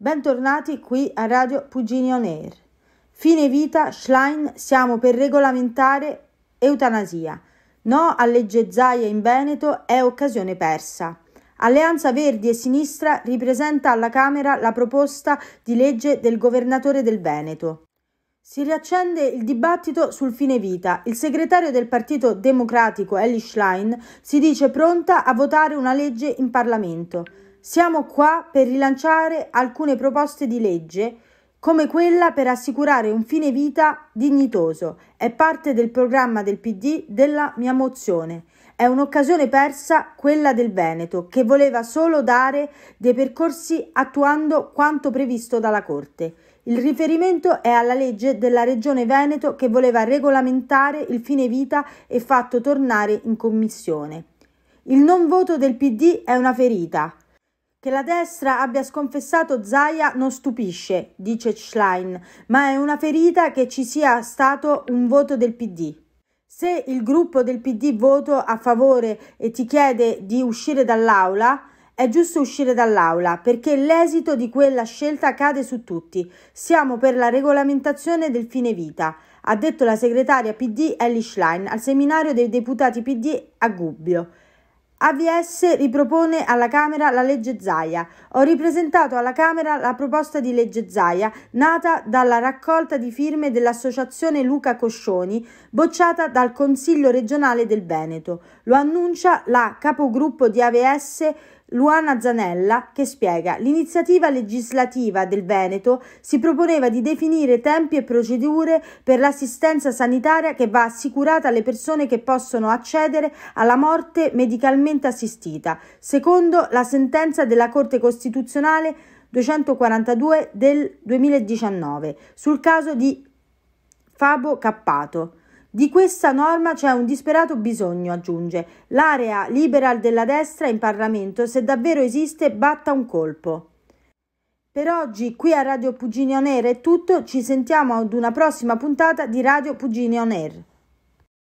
Bentornati qui a Radio Puginio On Air. Fine vita, Schlein, siamo per regolamentare eutanasia. No a legge Zaia in Veneto è occasione persa. Alleanza Verdi e Sinistra ripresenta alla Camera la proposta di legge del governatore del Veneto. Si riaccende il dibattito sul fine vita. Il segretario del Partito Democratico Ellie Schlein si dice pronta a votare una legge in Parlamento. Siamo qua per rilanciare alcune proposte di legge, come quella per assicurare un fine vita dignitoso. È parte del programma del PD della mia mozione. È un'occasione persa quella del Veneto, che voleva solo dare dei percorsi attuando quanto previsto dalla Corte. Il riferimento è alla legge della Regione Veneto che voleva regolamentare il fine vita e fatto tornare in commissione. Il non voto del PD è una ferita, che la destra abbia sconfessato Zaia non stupisce, dice Schlein, ma è una ferita che ci sia stato un voto del PD. Se il gruppo del PD voto a favore e ti chiede di uscire dall'aula, è giusto uscire dall'aula perché l'esito di quella scelta cade su tutti. Siamo per la regolamentazione del fine vita, ha detto la segretaria PD Ellie Schlein al seminario dei deputati PD a Gubbio. AVS ripropone alla Camera la legge Zaia. Ho ripresentato alla Camera la proposta di legge Zaia, nata dalla raccolta di firme dell'associazione Luca Coscioni, bocciata dal Consiglio regionale del Veneto. Lo annuncia la capogruppo di AVS Luana Zanella che spiega l'iniziativa legislativa del Veneto si proponeva di definire tempi e procedure per l'assistenza sanitaria che va assicurata alle persone che possono accedere alla morte medicalmente assistita, secondo la sentenza della Corte Costituzionale 242 del 2019 sul caso di Fabo Cappato. Di questa norma c'è un disperato bisogno, aggiunge. L'area liberal della destra in Parlamento, se davvero esiste, batta un colpo. Per oggi qui a Radio Puginio Nero è tutto, ci sentiamo ad una prossima puntata di Radio Puginio Nero.